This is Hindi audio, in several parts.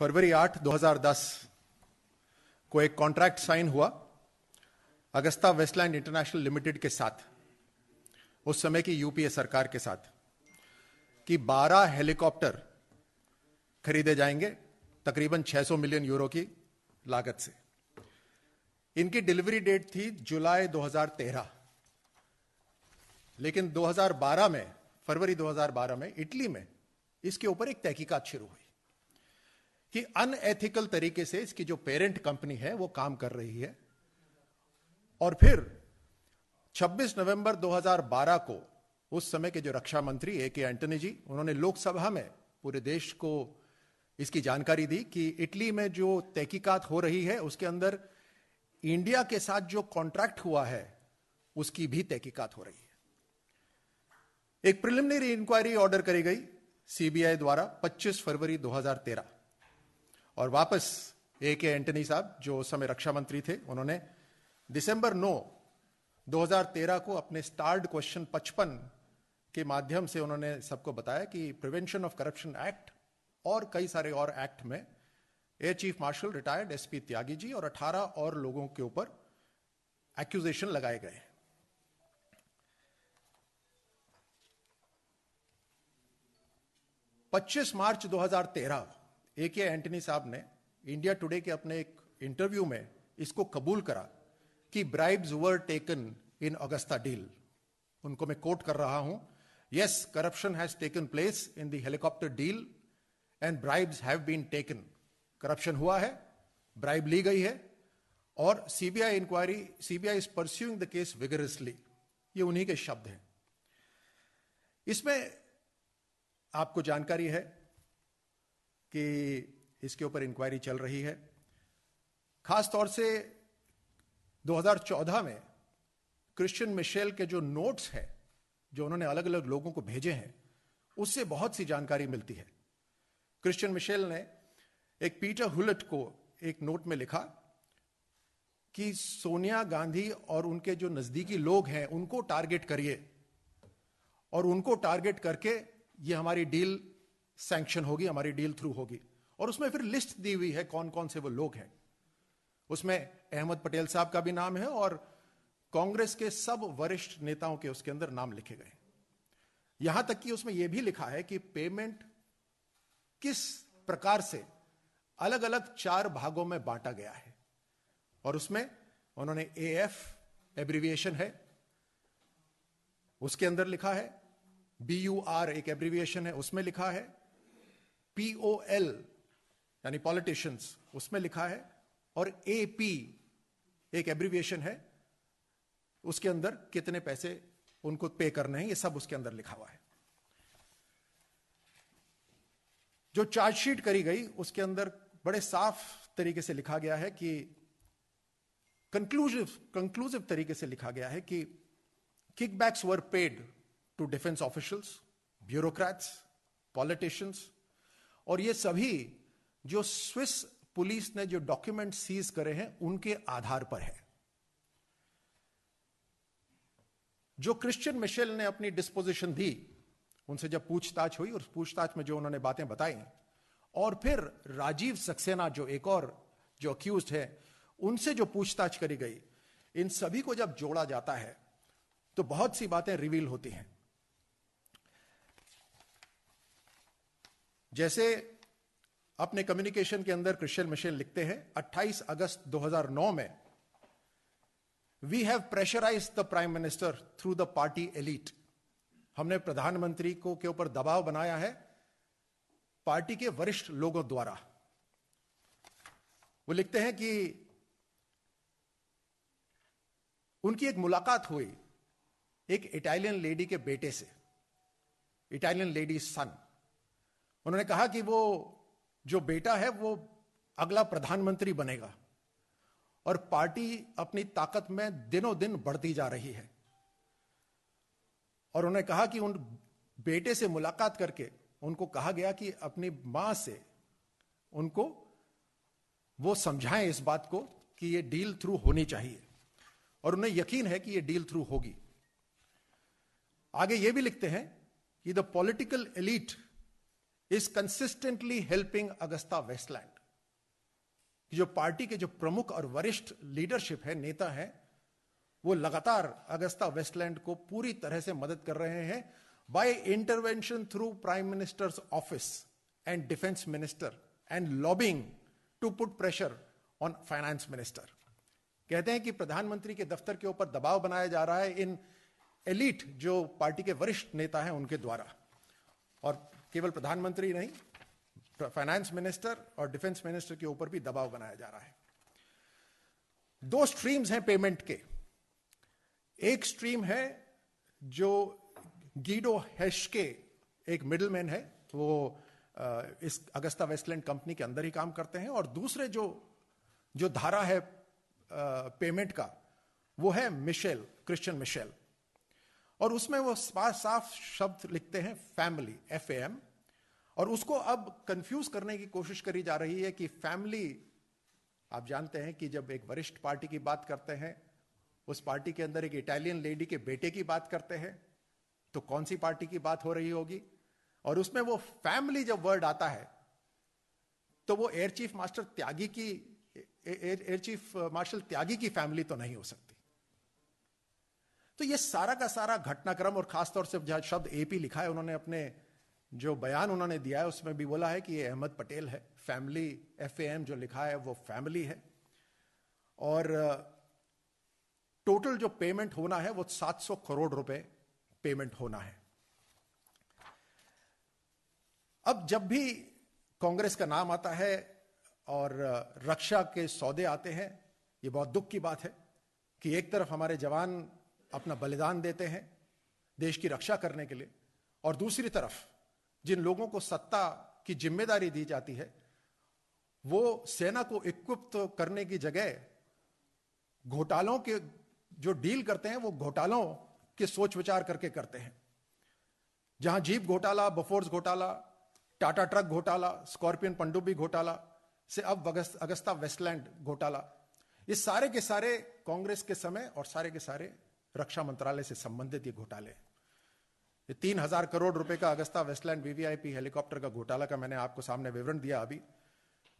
फरवरी 8 2010 को एक कॉन्ट्रैक्ट साइन हुआ अगस्ता वेस्टलैंड इंटरनेशनल लिमिटेड के साथ उस समय की यूपीए सरकार के साथ कि 12 हेलीकॉप्टर खरीदे जाएंगे तकरीबन 600 मिलियन यूरो की लागत से इनकी डिलीवरी डेट थी जुलाई 2013 लेकिन 2012 में फरवरी 2012 में इटली में इसके ऊपर एक तहकीकात शुरू हुई कि अनएथिकल तरीके से इसकी जो पेरेंट कंपनी है वो काम कर रही है और फिर 26 नवंबर 2012 को उस समय के जो रक्षा मंत्री ए के एंटनी जी उन्होंने लोकसभा में पूरे देश को इसकी जानकारी दी कि इटली में जो तहकीकात हो रही है उसके अंदर इंडिया के साथ जो कॉन्ट्रैक्ट हुआ है उसकी भी तहकीकात हो रही है एक प्रिलिमिनरी इंक्वायरी ऑर्डर करी गई सीबीआई द्वारा 25 फरवरी 2013 और वापस ए के एंटनी साहब जो उस समय रक्षा मंत्री थे उन्होंने दिसंबर 9 2013 को अपने स्टार्ड क्वेश्चन 55 के माध्यम से उन्होंने सबको बताया कि प्रिवेंशन ऑफ करप्शन एक्ट और कई सारे और एक्ट में air chief marshal retired SP Tyagi ji और 18 और लोगों के ऊपर एक्यूजेशन लगाए गए पच्चीस मार्च 2013 ए के एंटनी साहब ने इंडिया टुडे के अपने एक इंटरव्यू में इसको कबूल करा कि bribes were taken in Agusta deal उनको मैं कोट कर रहा हूं yes corruption has taken place in the helicopter deal and bribes have been taken corruption हुआ है ब्राइब ली गई है और CBI inquiry CBI is pursuing the case vigorously ये उन्हीं के शब्द हैं इसमें आपको जानकारी है कि इसके ऊपर इंक्वायरी चल रही है खास तौर से 2014 में क्रिश्चियन मिशेल के जो नोट्स हैं जो उन्होंने अलग अलग लोगों को भेजे हैं उससे बहुत सी जानकारी मिलती है क्रिश्चियन मिशेल ने एक पीटर हुलट को एक नोट में लिखा कि सोनिया गांधी और उनके जो नजदीकी लोग हैं उनको टारगेट करिए और उनको टारगेट करके ये हमारी डील सैंक्शन होगी हमारी डील थ्रू होगी और उसमें फिर लिस्ट दी हुई है कौन कौन से वो लोग हैं उसमें अहमद पटेल साहब का भी नाम है और कांग्रेस के सब वरिष्ठ नेताओं के उसके अंदर नाम लिखे गए यहां तक कि उसमें यह भी लिखा है कि पेमेंट किस प्रकार से अलग अलग चार भागों में बांटा गया है और उसमें उन्होंने ए एफ एब्रीविएशन है उसके अंदर लिखा है बी यू आर एक एब्रीविएशन है उसमें लिखा है पी ओ एल यानी पॉलिटिशियंस उसमें लिखा है और ए पी एक एब्रीविएशन है उसके अंदर कितने पैसे उनको पे करने हैं ये सब उसके अंदर लिखा हुआ है जो चार्जशीट करी गई उसके अंदर बड़े साफ तरीके से लिखा गया है कि कंक्लूसिव कंक्लूसिव तरीके से लिखा गया है कि kickbacks were paid to defence officials bureaucrats politicians और ये सभी जो स्विस पुलिस ने जो डॉक्यूमेंट सीज करे हैं उनके आधार पर है जो क्रिश्चियन मिशेल ने अपनी डिस्पोजिशन दी उनसे जब पूछताछ हुई और पूछताछ में जो उन्होंने बातें बताई और फिर राजीव सक्सेना जो एक और जो अक्यूज है उनसे जो पूछताछ करी गई इन सभी को जब जोड़ा जाता है तो बहुत सी बातें रिवील होती हैं जैसे अपने कम्युनिकेशन के अंदर क्रिश्चियन मिशन लिखते हैं 28 अगस्त 2009 में we have pressurise the prime minister through the party elite हमने प्रधानमंत्री को के ऊपर दबाव बनाया है पार्टी के वरिष्ठ लोगों द्वारा वो लिखते हैं कि उनकी एक मुलाकात हुई एक इटालियन लेडी के बेटे से इटालियन लेडी सन उन्होंने कहा कि वो जो बेटा है वो अगला प्रधानमंत्री बनेगा और पार्टी अपनी ताकत में दिनों दिन बढ़ती जा रही है और उन्होंने कहा कि उन बेटे से मुलाकात करके उनको कहा गया कि अपनी मां से उनको वो समझाएं इस बात को कि ये डील थ्रू होनी चाहिए और उन्हें यकीन है कि ये डील थ्रू होगी आगे ये भी लिखते हैं कि the political elite consistently helping Agusta Westland Westland. जो पार्टी के जो प्रमुख और वरिष्ठ लीडरशिप है नेता है वो लगातार अगस्ता वेस्टलैंड को पूरी तरह से मदद कर रहे हैं by intervention through prime minister's office and defence minister and lobbying to put pressure on finance minister कहते हैं कि प्रधानमंत्री के दफ्तर के ऊपर दबाव बनाया जा रहा है इन एलिट जो पार्टी के वरिष्ठ नेता है उनके द्वारा और केवल प्रधानमंत्री नहीं फाइनेंस मिनिस्टर और डिफेंस मिनिस्टर के ऊपर भी दबाव बनाया जा रहा है दो स्ट्रीम्स हैं पेमेंट के एक स्ट्रीम है जो गीडो हैश के एक मिडलमैन है वो इस अगस्ता वेस्टलैंड कंपनी के अंदर ही काम करते हैं और दूसरे जो जो धारा है पेमेंट का वो है मिशेल क्रिश्चियन मिशेल और उसमें वो साफ शब्द लिखते हैं फैमिली एफ एम और उसको अब कंफ्यूज करने की कोशिश करी जा रही है कि फैमिली आप जानते हैं कि जब एक वरिष्ठ पार्टी की बात करते हैं उस पार्टी के अंदर एक इटालियन लेडी के बेटे की बात करते हैं तो कौन सी पार्टी की बात हो रही होगी और उसमें वो फैमिली जब वर्ड आता है तो वो एयर चीफ मास्टर त्यागी की एयर चीफ मार्शल त्यागी की फैमिली तो नहीं हो सकती तो ये सारा का सारा घटनाक्रम और खासतौर से जहां शब्द एपी लिखा है उन्होंने अपने जो बयान उन्होंने दिया है उसमें भी बोला है कि ये अहमद पटेल है फैमिली एफ जो लिखा है वो फैमिली है और टोटल जो पेमेंट होना है वो 700 करोड़ रुपए पेमेंट होना है अब जब भी कांग्रेस का नाम आता है और रक्षा के सौदे आते हैं ये बहुत दुख की बात है कि एक तरफ हमारे जवान अपना बलिदान देते हैं देश की रक्षा करने के लिए और दूसरी तरफ जिन लोगों को सत्ता की जिम्मेदारी दी जाती है वो सेना को इक्विप्त करने की जगह घोटालों के जो डील करते हैं वो घोटालों के सोच विचार करके करते हैं जहां जीप घोटाला बफोर्स घोटाला टाटा ट्रक घोटाला स्कॉर्पियन पंडुबी घोटाला से अब अगस्ता वेस्टलैंड घोटाला इस सारे के सारे कांग्रेस के समय और सारे के सारे रक्षा मंत्रालय से संबंधित ये घोटाले ये तीन हजार करोड़ रुपए का अगस्ता वेस्टलैंड वीवीआईपी हेलीकॉप्टर का घोटाला का मैंने आपको सामने विवरण दिया अभी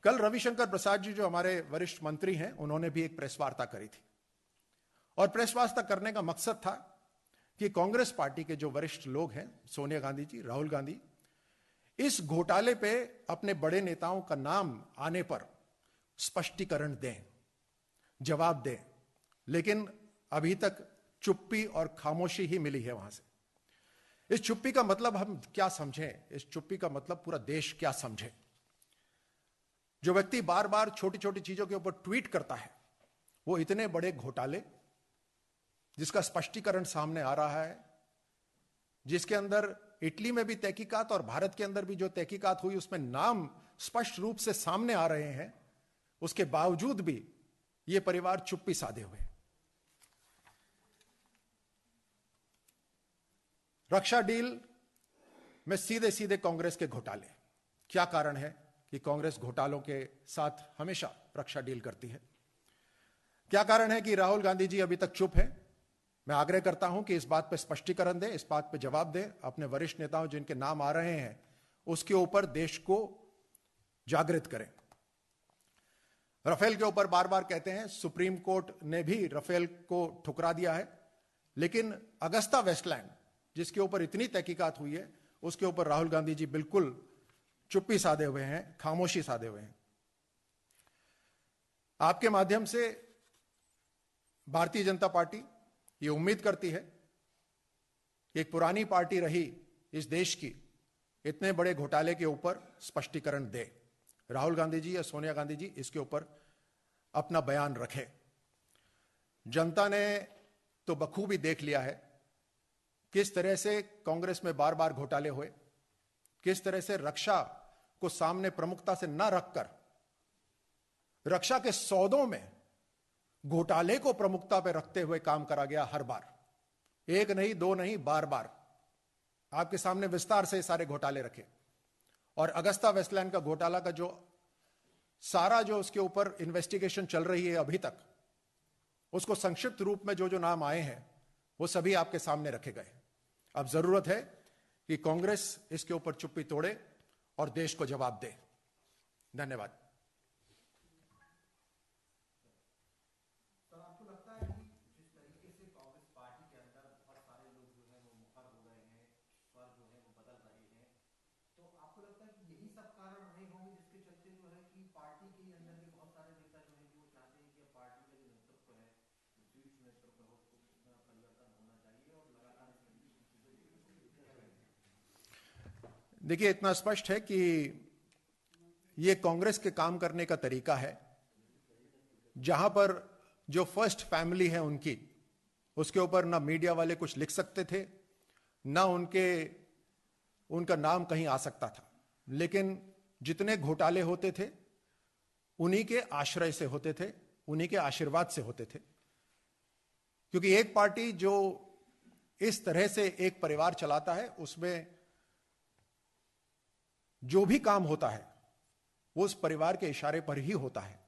कल रविशंकर प्रसाद जी जो हमारे वरिष्ठ मंत्री हैं उन्होंने भी एक प्रेस वार्ता करी थी और प्रेस वार्ता करने का मकसद था कि कांग्रेस पार्टी के जो वरिष्ठ लोग हैं सोनिया गांधी जी राहुल गांधी इस घोटाले पे अपने बड़े नेताओं का नाम आने पर स्पष्टीकरण दें जवाब दें लेकिन अभी तक चुप्पी और खामोशी ही मिली है वहां से इस चुप्पी का मतलब हम क्या समझें इस चुप्पी का मतलब पूरा देश क्या समझे जो व्यक्ति बार बार छोटी छोटी चीजों के ऊपर ट्वीट करता है वो इतने बड़े घोटाले जिसका स्पष्टीकरण सामने आ रहा है जिसके अंदर इटली में भी तहकीकात और भारत के अंदर भी जो तहकीकात हुई उसमें नाम स्पष्ट रूप से सामने आ रहे हैं उसके बावजूद भी ये परिवार चुप्पी साधे हुए रक्षा डील में सीधे सीधे कांग्रेस के घोटाले क्या कारण है कि कांग्रेस घोटालों के साथ हमेशा रक्षा डील करती है क्या कारण है कि राहुल गांधी जी अभी तक चुप है मैं आग्रह करता हूं कि इस बात पर स्पष्टीकरण दें इस बात पर जवाब दें अपने वरिष्ठ नेताओं जिनके नाम आ रहे हैं उसके ऊपर देश को जागृत करें राफेल के ऊपर बार बार कहते हैं सुप्रीम कोर्ट ने भी राफेल को ठुकरा दिया है लेकिन अगस्ता वेस्टलैंड जिसके ऊपर इतनी तहकीकात हुई है उसके ऊपर राहुल गांधी जी बिल्कुल चुप्पी साधे हुए हैं खामोशी साधे हुए हैं आपके माध्यम से भारतीय जनता पार्टी ये उम्मीद करती है एक पुरानी पार्टी रही इस देश की इतने बड़े घोटाले के ऊपर स्पष्टीकरण दे राहुल गांधी जी या सोनिया गांधी जी इसके ऊपर अपना बयान रखें जनता ने तो बखूबी देख लिया है किस तरह से कांग्रेस में बार बार घोटाले हुए किस तरह से रक्षा को सामने प्रमुखता से न रखकर रक्षा के सौदों में घोटाले को प्रमुखता पर रखते हुए काम करा गया हर बार एक नहीं दो नहीं बार बार आपके सामने विस्तार से सारे घोटाले रखे और अगस्ता वेस्टलैंड का घोटाला का जो सारा जो उसके ऊपर इन्वेस्टिगेशन चल रही है अभी तक उसको संक्षिप्त रूप में जो जो नाम आए हैं वो सभी आपके सामने रखे गए अब जरूरत है कि कांग्रेस इसके ऊपर चुप्पी तोड़े और देश को जवाब दे धन्यवाद देखिए इतना स्पष्ट है कि ये कांग्रेस के काम करने का तरीका है जहां पर जो फर्स्ट फैमिली है उनकी उसके ऊपर ना मीडिया वाले कुछ लिख सकते थे ना उनके उनका नाम कहीं आ सकता था लेकिन जितने घोटाले होते थे उन्हीं के आश्रय से होते थे उन्हीं के आशीर्वाद से होते थे क्योंकि एक पार्टी जो इस तरह से एक परिवार चलाता है उसमें जो भी काम होता है वो उस परिवार के इशारे पर ही होता है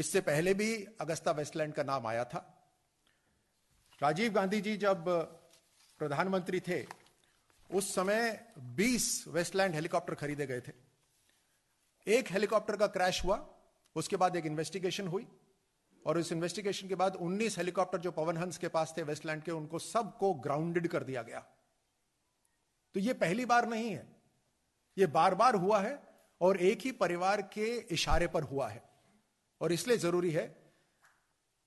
इससे पहले भी अगस्ता वेस्टलैंड का नाम आया था राजीव गांधी जी जब प्रधानमंत्री थे उस समय 20 वेस्टलैंड हेलीकॉप्टर खरीदे गए थे एक हेलीकॉप्टर का क्रैश हुआ उसके बाद एक इन्वेस्टिगेशन हुई और इस इन्वेस्टिगेशन के बाद 19 हेलीकॉप्टर जो पवन हंस के पास थे वेस्टलैंड के उनको सबको ग्राउंडेड कर दिया गया तो यह पहली बार नहीं है यह बार बार हुआ है और एक ही परिवार के इशारे पर हुआ है और इसलिए जरूरी है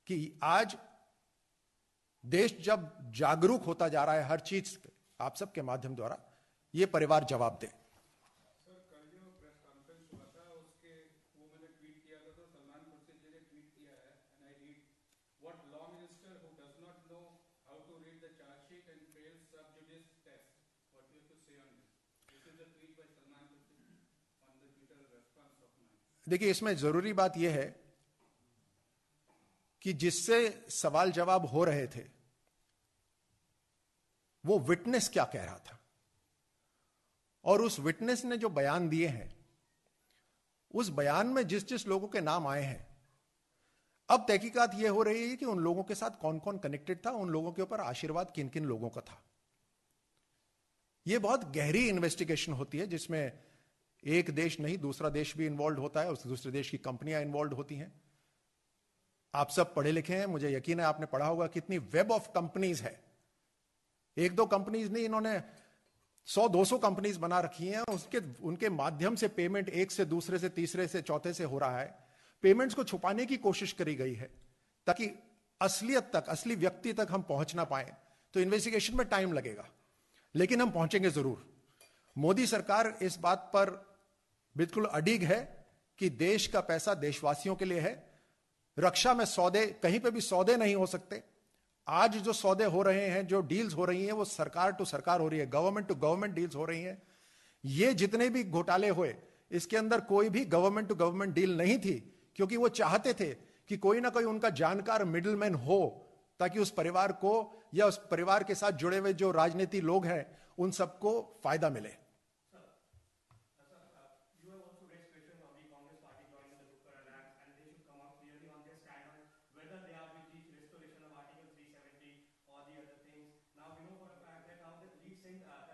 कि आज देश जब जागरूक होता जा रहा है हर चीज पे आप सबके माध्यम द्वारा ये परिवार जवाब दे देखिए इसमें जरूरी बात यह है कि जिससे सवाल जवाब हो रहे थे वो विटनेस क्या कह रहा था और उस विटनेस ने जो बयान दिए हैं उस बयान में जिस जिस लोगों के नाम आए हैं अब तहकीकात यह हो रही है कि उन लोगों के साथ कौन कौन कनेक्टेड था उन लोगों के ऊपर आशीर्वाद किन किन लोगों का था यह बहुत गहरी इन्वेस्टिगेशन होती है जिसमें एक देश नहीं दूसरा देश भी इन्वॉल्व होता है उस दूसरे देश की कंपनियां इन्वॉल्व होती हैं आप सब पढ़े लिखे हैं मुझे यकीन है आपने पढ़ा होगा कितनी वेब ऑफ कंपनीज है एक दो कंपनीज नहीं इन्होंने सौ दो सौ कंपनीज बना रखी हैं उसके उनके माध्यम से पेमेंट एक से दूसरे से तीसरे से चौथे से हो रहा है पेमेंट्स को छुपाने की कोशिश करी गई है ताकि असलियत तक असली व्यक्ति तक हम पहुंच ना पाए तो इन्वेस्टिगेशन में टाइम लगेगा लेकिन हम पहुंचेंगे जरूर मोदी सरकार इस बात पर बिल्कुल अडिग है कि देश का पैसा देशवासियों के लिए है रक्षा में सौदे कहीं पे भी सौदे नहीं हो सकते आज जो सौदे हो रहे हैं जो डील्स हो रही हैं वो सरकार टू सरकार हो रही है गवर्नमेंट टू गवर्नमेंट डील्स हो रही हैं ये जितने भी घोटाले हुए इसके अंदर कोई भी गवर्नमेंट टू गवर्नमेंट डील नहीं थी क्योंकि वो चाहते थे कि कोई ना कोई उनका जानकार मिडलमैन हो ताकि उस परिवार को या उस परिवार के साथ जुड़े हुए जो राजनीति लोग हैं उन सबको फायदा मिले uh,